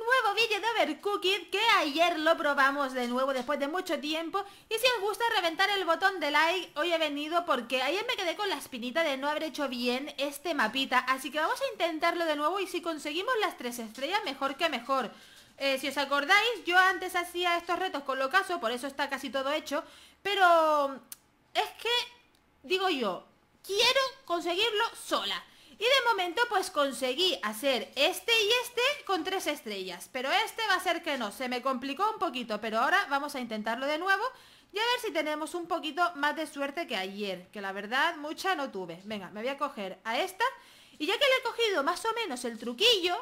un nuevo vídeo de Overcooked que ayer lo probamos de nuevo después de mucho tiempo y si os gusta reventar el botón de like, hoy he venido porque ayer me quedé con la espinita de no haber hecho bien este mapita, así que vamos a intentarlo de nuevo y si conseguimos las tres estrellas mejor que mejor. Eh, si os acordáis, yo antes hacía estos retos con lo caso, por eso está casi todo hecho, pero es que, digo yo, quiero conseguirlo sola. Y de momento pues conseguí hacer este y este con tres estrellas Pero este va a ser que no, se me complicó un poquito Pero ahora vamos a intentarlo de nuevo Y a ver si tenemos un poquito más de suerte que ayer Que la verdad mucha no tuve Venga, me voy a coger a esta Y ya que le he cogido más o menos el truquillo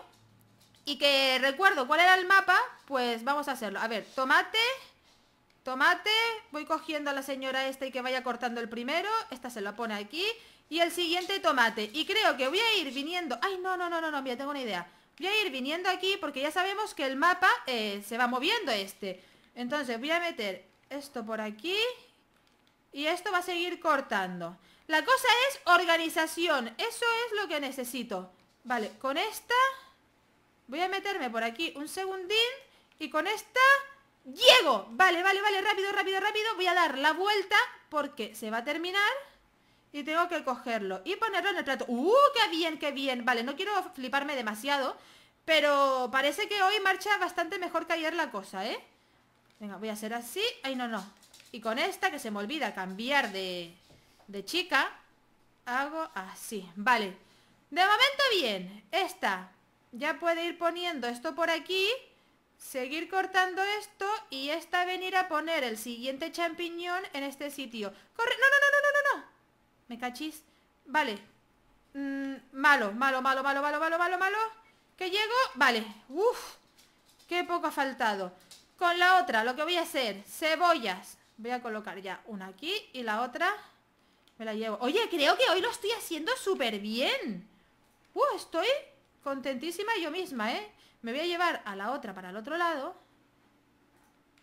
Y que recuerdo cuál era el mapa Pues vamos a hacerlo A ver, tomate tomate, voy cogiendo a la señora esta y que vaya cortando el primero, esta se lo pone aquí, y el siguiente tomate, y creo que voy a ir viniendo, ay no, no, no, no, no, mira, tengo una idea, voy a ir viniendo aquí porque ya sabemos que el mapa eh, se va moviendo este, entonces voy a meter esto por aquí, y esto va a seguir cortando, la cosa es organización, eso es lo que necesito, vale, con esta, voy a meterme por aquí un segundín, y con esta Llego, vale, vale, vale, rápido, rápido, rápido Voy a dar la vuelta porque se va a terminar Y tengo que cogerlo Y ponerlo en el trato ¡Uh, qué bien, qué bien! Vale, no quiero fliparme demasiado Pero parece que hoy marcha bastante mejor que ayer la cosa, ¿eh? Venga, voy a hacer así Ay, no, no Y con esta, que se me olvida cambiar de, de chica Hago así, vale De momento bien Esta ya puede ir poniendo esto por aquí Seguir cortando esto y esta venir a poner el siguiente champiñón en este sitio. ¡Corre! ¡No, no, no, no, no, no! Me cachis. Vale. Mm, malo, malo, malo, malo, malo, malo, malo, malo. Que llego. Vale. Uf. Qué poco ha faltado. Con la otra, lo que voy a hacer, cebollas. Voy a colocar ya una aquí y la otra me la llevo. Oye, creo que hoy lo estoy haciendo súper bien. Uh, estoy Contentísima yo misma, ¿eh? Me voy a llevar a la otra para el otro lado.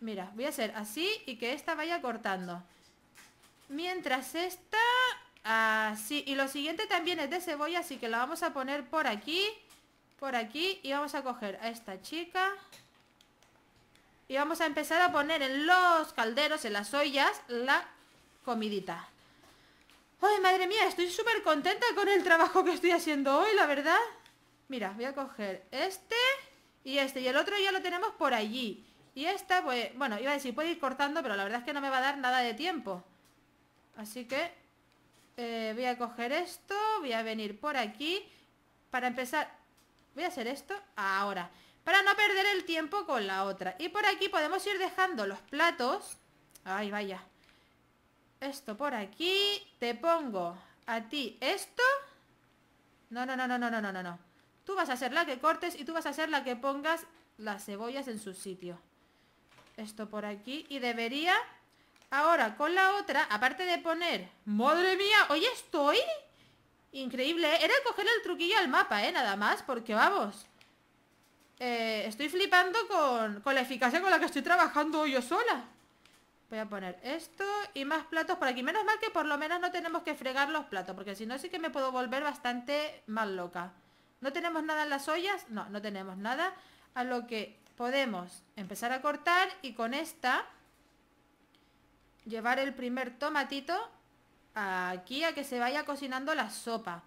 Mira, voy a hacer así y que esta vaya cortando. Mientras esta... Así. Y lo siguiente también es de cebolla, así que la vamos a poner por aquí. Por aquí. Y vamos a coger a esta chica. Y vamos a empezar a poner en los calderos, en las ollas, la comidita. ¡Ay, madre mía! Estoy súper contenta con el trabajo que estoy haciendo hoy, la verdad. Mira, voy a coger este y este. Y el otro ya lo tenemos por allí. Y esta, pues, bueno, iba a decir, puede ir cortando, pero la verdad es que no me va a dar nada de tiempo. Así que eh, voy a coger esto, voy a venir por aquí. Para empezar, voy a hacer esto ahora. Para no perder el tiempo con la otra. Y por aquí podemos ir dejando los platos. Ay, vaya. Esto por aquí. Te pongo a ti esto. No, no, no, no, no, no, no, no. Tú vas a ser la que cortes y tú vas a ser la que pongas las cebollas en su sitio. Esto por aquí. Y debería... Ahora, con la otra, aparte de poner... ¡Madre mía! ¡Hoy estoy! Increíble, ¿eh? Era coger el truquillo al mapa, ¿eh? Nada más, porque vamos... Eh, estoy flipando con, con la eficacia con la que estoy trabajando yo sola. Voy a poner esto y más platos por aquí. Menos mal que por lo menos no tenemos que fregar los platos, porque si no sí que me puedo volver bastante más loca. ¿No tenemos nada en las ollas? No, no tenemos nada. A lo que podemos empezar a cortar y con esta llevar el primer tomatito aquí a que se vaya cocinando la sopa.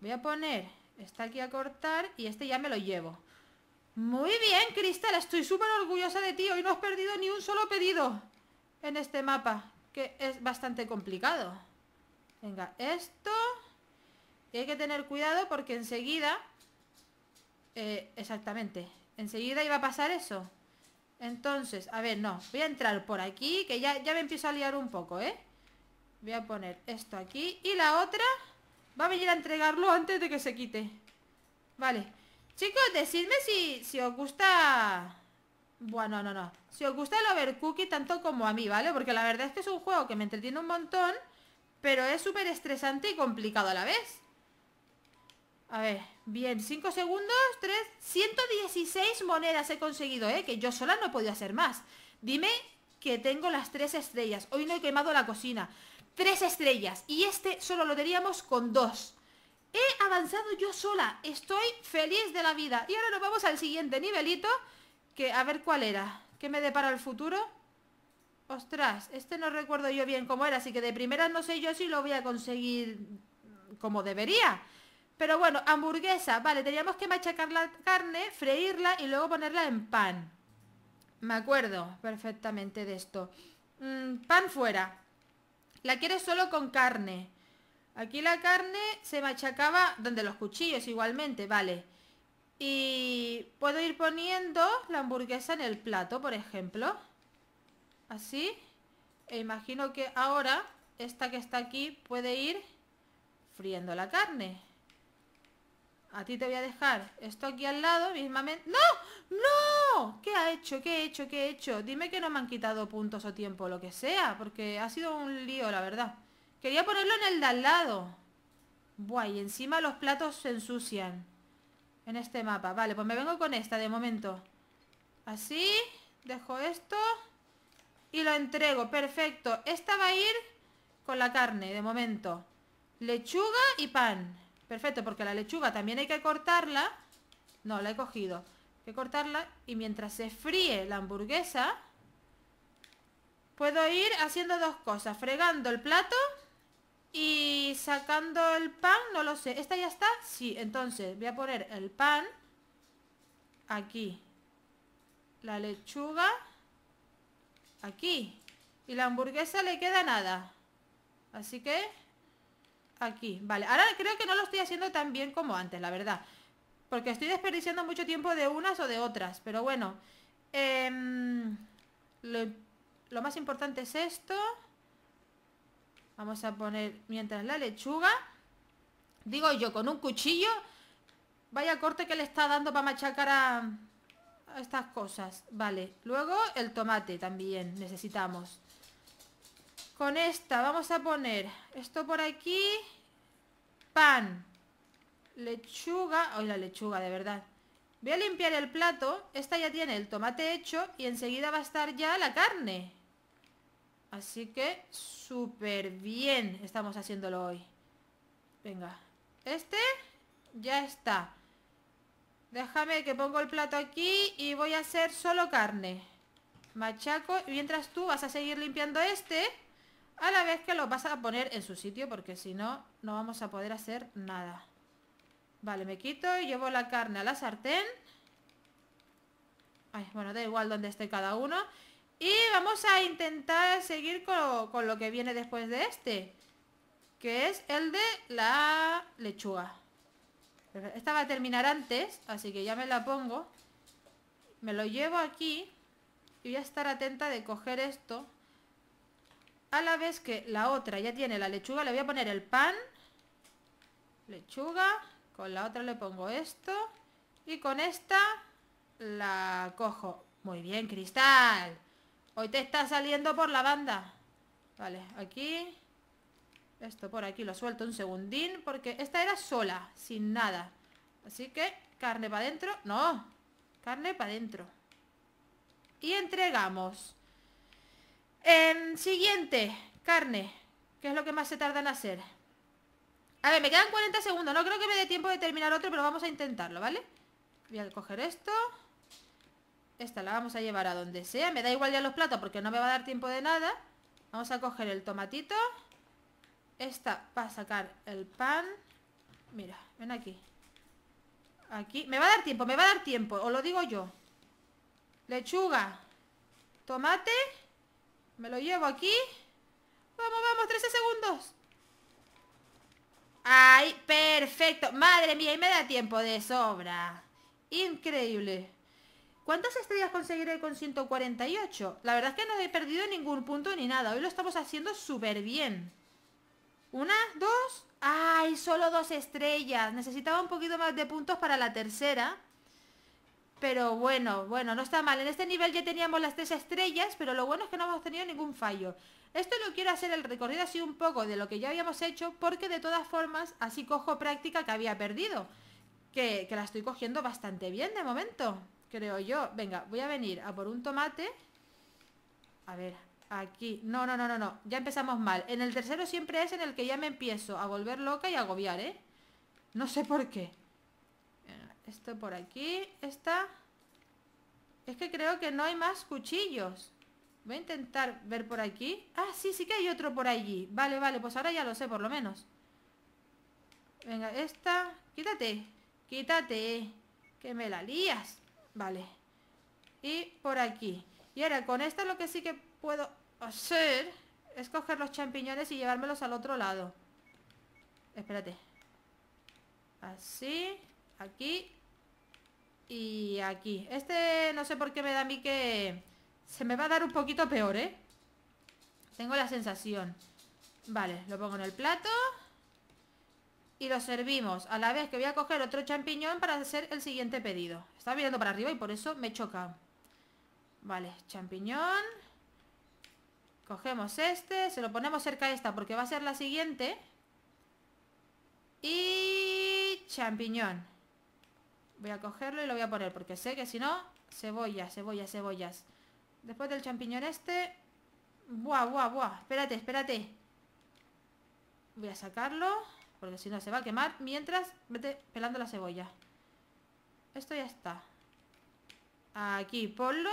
Voy a poner esta aquí a cortar y este ya me lo llevo. Muy bien, Cristal, estoy súper orgullosa de ti. Hoy no has perdido ni un solo pedido en este mapa, que es bastante complicado. Venga, esto... Y hay que tener cuidado porque enseguida eh, exactamente. Enseguida iba a pasar eso. Entonces, a ver, no. Voy a entrar por aquí, que ya, me empiezo a liar un poco, ¿eh? Voy a poner esto aquí. Y la otra va a venir a entregarlo antes de que se quite. Vale. Chicos, decidme si, si os gusta... Bueno, no, no. Si os gusta el Overcookie tanto como a mí, ¿vale? Porque la verdad es que es un juego que me entretiene un montón, pero es súper estresante y complicado a la vez. A ver, bien, 5 segundos, 3, 116 monedas he conseguido, ¿eh? Que yo sola no podía hacer más Dime que tengo las 3 estrellas Hoy no he quemado la cocina 3 estrellas, y este solo lo teníamos con 2 He avanzado yo sola, estoy feliz de la vida Y ahora nos vamos al siguiente nivelito Que, a ver cuál era ¿Qué me depara el futuro? Ostras, este no recuerdo yo bien cómo era Así que de primera no sé yo si lo voy a conseguir como debería pero bueno, hamburguesa, vale, teníamos que machacar la carne, freírla y luego ponerla en pan. Me acuerdo perfectamente de esto. Mm, pan fuera. La quieres solo con carne. Aquí la carne se machacaba donde los cuchillos igualmente, vale. Y puedo ir poniendo la hamburguesa en el plato, por ejemplo. Así. E imagino que ahora esta que está aquí puede ir friendo la carne a ti te voy a dejar esto aquí al lado mismamente... ¡No! ¡No! ¿Qué ha hecho? ¿Qué ha hecho? ¿Qué he hecho? Dime que no me han quitado puntos o tiempo, lo que sea, porque ha sido un lío, la verdad. Quería ponerlo en el de al lado. Buah, y encima los platos se ensucian en este mapa. Vale, pues me vengo con esta de momento. Así, dejo esto y lo entrego. Perfecto. Esta va a ir con la carne de momento. Lechuga y pan. Perfecto, porque la lechuga también hay que cortarla. No, la he cogido. Hay que cortarla y mientras se fríe la hamburguesa, puedo ir haciendo dos cosas. Fregando el plato y sacando el pan, no lo sé. ¿Esta ya está? Sí, entonces voy a poner el pan aquí. La lechuga aquí. Y la hamburguesa le queda nada. Así que Aquí, vale Ahora creo que no lo estoy haciendo tan bien como antes, la verdad Porque estoy desperdiciando mucho tiempo de unas o de otras Pero bueno em, lo, más importante es esto Vamos a poner mientras la lechuga Digo yo, con un cuchillo Vaya corte que le está dando para machacar a, a estas cosas Vale, luego el tomate también necesitamos con esta vamos a poner esto por aquí. Pan. Lechuga. Hoy la lechuga, de verdad. Voy a limpiar el plato. Esta ya tiene el tomate hecho y enseguida va a estar ya la carne. Así que súper bien estamos haciéndolo hoy. Venga. Este ya está. Déjame que pongo el plato aquí y voy a hacer solo carne. Machaco. mientras tú vas a seguir limpiando este a la vez que lo vas a poner en su sitio porque si no, no vamos a poder hacer nada. Vale, me quito y llevo la carne a la sartén. bueno, da igual donde esté cada uno. Y vamos a intentar seguir con, con lo que viene después de este. Que es el de la lechuga. Esta va a terminar antes, así que ya me la pongo. Me lo llevo aquí. Y voy a estar atenta de coger esto a la vez que la otra ya tiene la lechuga, le voy a poner el pan, lechuga, con la otra le pongo esto y con esta la cojo. Muy bien, Cristal. Hoy te está saliendo por la banda. Vale, aquí. Esto por aquí lo suelto un segundín porque esta era sola, sin nada. Así que carne para adentro. No, carne para adentro. Y entregamos siguiente, carne. ¿Qué es lo que más se tarda en hacer? A ver, me quedan 40 segundos. No creo que me dé tiempo de terminar otro, pero vamos a intentarlo, ¿vale? Voy a coger esto. Esta la vamos a llevar a donde sea. Me da igual ya los platos porque no me va a dar tiempo de nada. Vamos a coger el tomatito. Esta para sacar el pan. Mira, ven aquí. Aquí. Me va a dar tiempo, me va a dar tiempo. Os lo digo yo. Lechuga. Tomate. Me lo llevo aquí. Vamos, vamos, 13 segundos. ¡Ay, perfecto! ¡Madre mía! Y me da tiempo de sobra. Increíble. ¿Cuántas estrellas conseguiré con 148? La verdad es que no he perdido ningún punto ni nada. Hoy lo estamos haciendo súper bien. Una, dos... ¡Ay! Solo dos estrellas. Necesitaba un poquito más de puntos para la tercera. Pero bueno, bueno, no está mal. En este nivel ya teníamos las tres estrellas, pero lo bueno es que no hemos tenido ningún fallo. Esto lo quiero hacer el recorrido así un poco de lo que ya habíamos hecho, porque de todas formas así cojo práctica que había perdido. Que, que la estoy cogiendo bastante bien de momento, creo yo. Venga, voy a venir a por un tomate. A ver, aquí. No, no, no, no, no. Ya empezamos mal. En el tercero siempre es en el que ya me empiezo a volver loca y a agobiar, ¿eh? No sé por qué. Esto por aquí. Esta. Es que creo que no hay más cuchillos. Voy a intentar ver por aquí. Ah, sí, sí que hay otro por allí. Vale, vale, pues ahora ya lo sé por lo menos. Venga, esta. Quítate. Quítate. Que me la lías. Vale. Y por aquí. Y ahora con esta lo que sí que puedo hacer es coger los champiñones y llevármelos al otro lado. Espérate. Así. Aquí y aquí Este no sé por qué me da a mí que se me va a dar un poquito peor, ¿eh? Tengo la sensación Vale, lo pongo en el plato Y lo servimos A la vez que voy a coger otro champiñón para hacer el siguiente pedido Está mirando para arriba y por eso me choca Vale, champiñón Cogemos este Se lo ponemos cerca a esta porque va a ser la siguiente Y... champiñón Voy a cogerlo y lo voy a poner porque sé que si no, Cebolla, cebollas, cebollas. Después del champiñón este... Buah, buah, buah. Espérate, espérate. Voy a sacarlo porque si no se va a quemar. Mientras, vete pelando la cebolla. Esto ya está. Aquí, ponlo.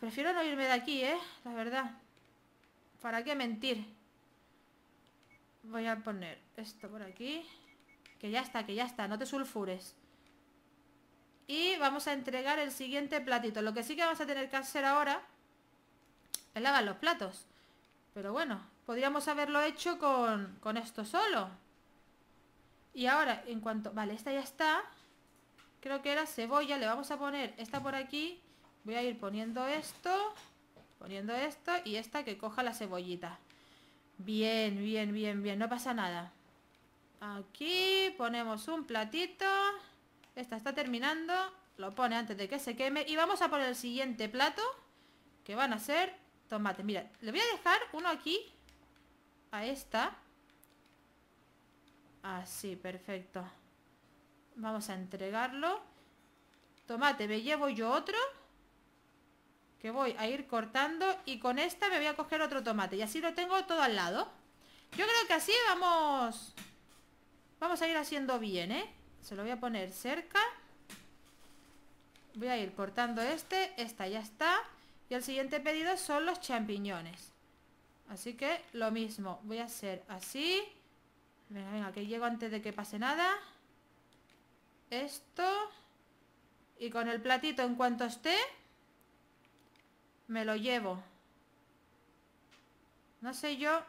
prefiero no irme de aquí, ¿eh? La verdad. ¿Para qué mentir? Voy a poner esto por aquí. Que ya está, que ya está, no te sulfures Y vamos a entregar el siguiente platito Lo que sí que vamos a tener que hacer ahora Es lavar los platos Pero bueno, podríamos haberlo hecho con, con esto solo Y ahora, en cuanto... Vale, esta ya está Creo que era cebolla, le vamos a poner esta por aquí Voy a ir poniendo esto Poniendo esto y esta que coja la cebollita Bien, bien, bien, bien, no pasa nada Aquí ponemos un platito. Esta está terminando. Lo pone antes de que se queme. Y vamos a poner el siguiente plato. Que van a ser tomate Mira, le voy a dejar uno aquí. A esta. Así, perfecto. Vamos a entregarlo. Tomate, me llevo yo otro. Que voy a ir cortando. Y con esta me voy a coger otro tomate. Y así lo tengo todo al lado. Yo creo que así vamos Vamos a ir haciendo bien, ¿eh? Se lo voy a poner cerca Voy a ir cortando este Esta ya está Y el siguiente pedido son los champiñones Así que lo mismo Voy a hacer así Venga, venga, que llego antes de que pase nada Esto Y con el platito en cuanto esté Me lo llevo No sé yo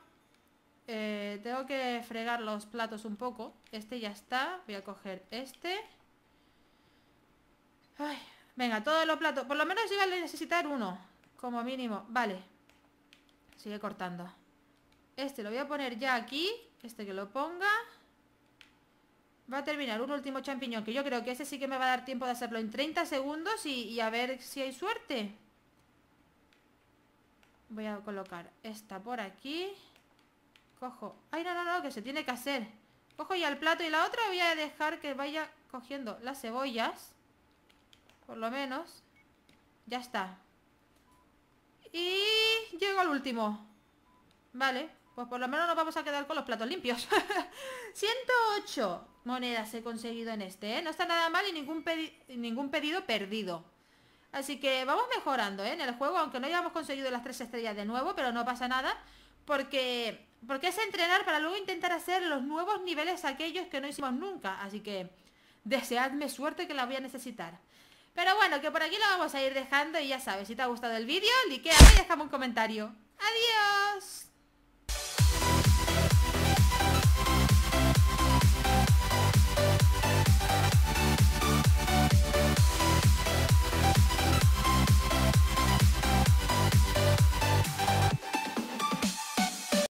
eh, tengo que fregar los platos un poco. Este ya está. Voy a coger este. venga, todos los platos. Por lo menos iba a necesitar uno. Como mínimo. Vale. Sigue cortando. Este lo voy a poner ya aquí. Este que lo ponga. Va a terminar un último champiñón. Que yo creo que ese sí que me va a dar tiempo de hacerlo en 30 segundos. Y, y a ver si hay suerte. Voy a colocar esta por aquí. Cojo. Ay, no, no, no, que se tiene que hacer. Cojo ya el plato y la otra voy a dejar que vaya cogiendo las cebollas. Por lo menos. Ya está. Y llego al último. Vale, pues por lo menos nos vamos a quedar con los platos limpios. 108 monedas he conseguido en este, ¿eh? No está nada mal y ningún, ningún pedido perdido. Así que vamos mejorando, ¿eh? En el juego, aunque no hayamos conseguido las tres estrellas de nuevo, pero no pasa nada. Porque porque es entrenar para luego intentar hacer los nuevos niveles aquellos que no hicimos nunca. Así que deseadme suerte que la voy a necesitar. Pero bueno, que por aquí lo vamos a ir dejando y ya sabes, si te ha gustado el vídeo, liqueame y déjame un comentario. ¡Adiós!